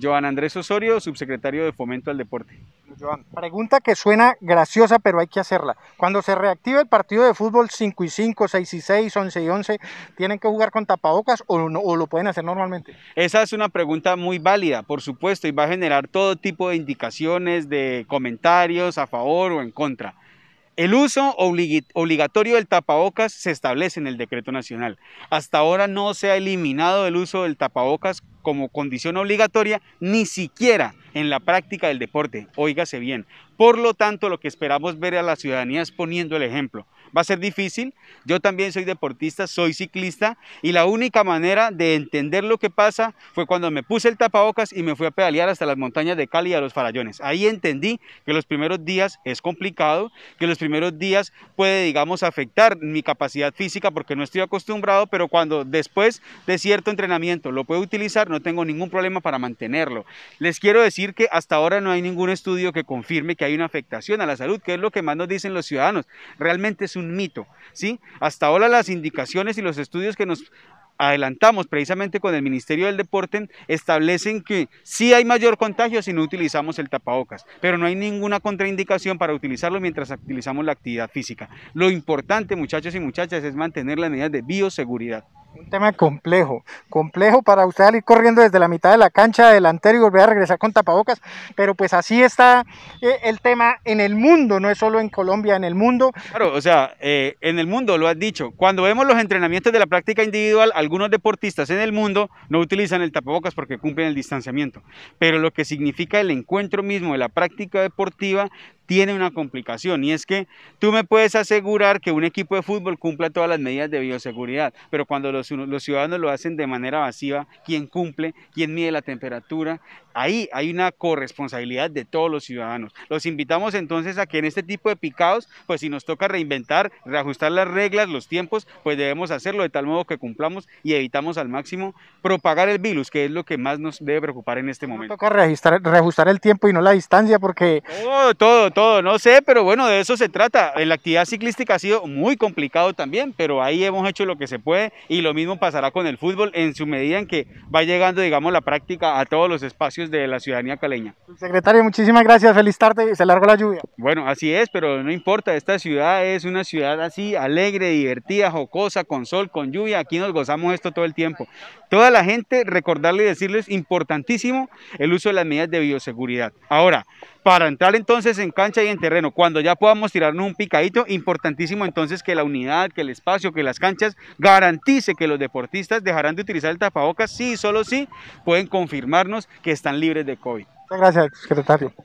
Joan Andrés Osorio, subsecretario de Fomento al Deporte. Joan, pregunta que suena graciosa, pero hay que hacerla. Cuando se reactiva el partido de fútbol 5 y 5, 6 y 6, 11 y 11, ¿tienen que jugar con tapabocas o, o lo pueden hacer normalmente? Esa es una pregunta muy válida, por supuesto, y va a generar todo tipo de indicaciones, de comentarios a favor o en contra. El uso obligatorio del tapabocas se establece en el decreto nacional. Hasta ahora no se ha eliminado el uso del tapabocas como condición obligatoria, ni siquiera en la práctica del deporte, óigase bien. Por lo tanto, lo que esperamos ver a la ciudadanía es poniendo el ejemplo va a ser difícil. Yo también soy deportista, soy ciclista y la única manera de entender lo que pasa fue cuando me puse el tapabocas y me fui a pedalear hasta las montañas de Cali a los farallones. Ahí entendí que los primeros días es complicado, que los primeros días puede, digamos, afectar mi capacidad física porque no estoy acostumbrado, pero cuando después de cierto entrenamiento lo puedo utilizar, no tengo ningún problema para mantenerlo. Les quiero decir que hasta ahora no hay ningún estudio que confirme que hay una afectación a la salud, que es lo que más nos dicen los ciudadanos. Realmente es un mito, ¿sí? Hasta ahora las indicaciones y los estudios que nos adelantamos precisamente con el Ministerio del Deporte establecen que sí hay mayor contagio si no utilizamos el tapabocas, pero no hay ninguna contraindicación para utilizarlo mientras utilizamos la actividad física. Lo importante, muchachos y muchachas, es mantener las medidas de bioseguridad tema complejo, complejo para usted salir corriendo desde la mitad de la cancha delantero y volver a regresar con tapabocas, pero pues así está eh, el tema en el mundo, no es solo en Colombia, en el mundo. Claro, o sea, eh, en el mundo, lo has dicho, cuando vemos los entrenamientos de la práctica individual, algunos deportistas en el mundo no utilizan el tapabocas porque cumplen el distanciamiento, pero lo que significa el encuentro mismo de la práctica deportiva tiene una complicación y es que tú me puedes asegurar que un equipo de fútbol cumpla todas las medidas de bioseguridad, pero cuando los, ciudadanos lo hacen de manera masiva, ¿quién cumple? ¿Quién mide la temperatura? Ahí hay una corresponsabilidad de todos los ciudadanos. Los invitamos entonces a que en este tipo de picados, pues si nos toca reinventar, reajustar las reglas, los tiempos, pues debemos hacerlo de tal modo que cumplamos y evitamos al máximo propagar el virus, que es lo que más nos debe preocupar en este momento. toca reajustar, el tiempo y no la distancia porque... todo, todo no sé, pero bueno, de eso se trata. La actividad ciclística ha sido muy complicado también, pero ahí hemos hecho lo que se puede y lo mismo pasará con el fútbol en su medida en que va llegando, digamos, la práctica a todos los espacios de la ciudadanía caleña. Secretario, muchísimas gracias, feliz tarde y se largó la lluvia. Bueno, así es, pero no importa, esta ciudad es una ciudad así, alegre, divertida, jocosa, con sol, con lluvia, aquí nos gozamos esto todo el tiempo. Toda la gente, recordarle y decirles, importantísimo el uso de las medidas de bioseguridad. Ahora, para entrar entonces en cancha y en terreno, cuando ya podamos tirarnos un picadito, importantísimo entonces que la unidad, que el espacio, que las canchas garantice que los deportistas dejarán de utilizar el tapabocas si sí, solo si sí, pueden confirmarnos que están libres de COVID. Muchas gracias, secretario.